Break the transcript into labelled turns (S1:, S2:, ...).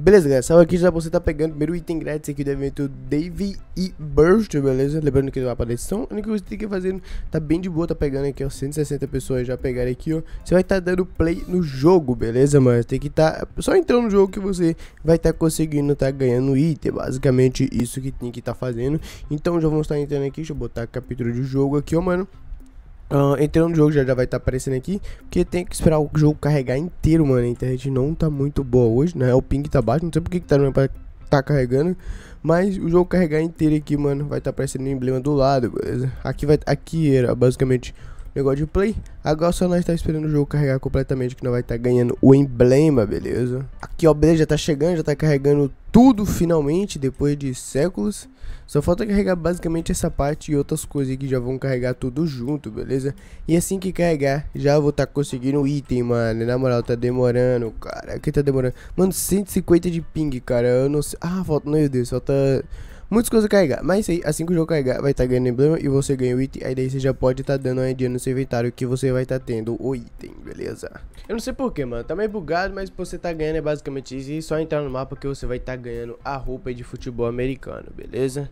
S1: Beleza, galera, salve aqui já você tá pegando o primeiro item grátis aqui do evento Dave e Burst, beleza? Lembrando que não aparece então, o único que você tem que fazer, tá bem de boa, tá pegando aqui, ó, 160 pessoas já pegaram aqui, ó. Você vai estar tá dando play no jogo, beleza, mano? Tem que tá só entrando no jogo que você vai estar tá conseguindo tá ganhando item, basicamente isso que tem que tá fazendo. Então já vamos estar tá entrando aqui, deixa eu botar captura de jogo aqui, ó, mano. Uh, entrando no jogo já, já vai estar tá aparecendo aqui. Porque tem que esperar o jogo carregar inteiro, mano. A internet não tá muito boa hoje, né? O ping tá baixo, não sei porque que tá, tá carregando. Mas o jogo carregar inteiro aqui, mano, vai estar tá aparecendo o emblema do lado, beleza? Aqui, vai, aqui era basicamente negócio de play. Agora só nós tá esperando o jogo carregar completamente, que não vai estar tá ganhando o emblema, beleza? Aqui, ó, beleza, já tá chegando, já tá carregando tudo finalmente, depois de séculos. Só falta carregar basicamente essa parte e outras coisas que já vão carregar tudo junto, beleza? E assim que carregar, já vou tá conseguindo o item, mano. Na moral, tá demorando, cara. Aqui tá demorando. Mano, 150 de ping, cara. Eu não sei. Ah, falta. Meu Deus, falta. Muitas coisas carregar, mas aí, assim que o jogo carregar, vai estar tá ganhando emblema e você ganha o item. Aí daí você já pode estar tá dando uma ideia no seu inventário que você vai estar tá tendo o item, beleza? Eu não sei porquê, mano, tá meio bugado, mas você tá ganhando é basicamente isso. E só entrar no mapa que você vai estar tá ganhando a roupa de futebol americano, beleza?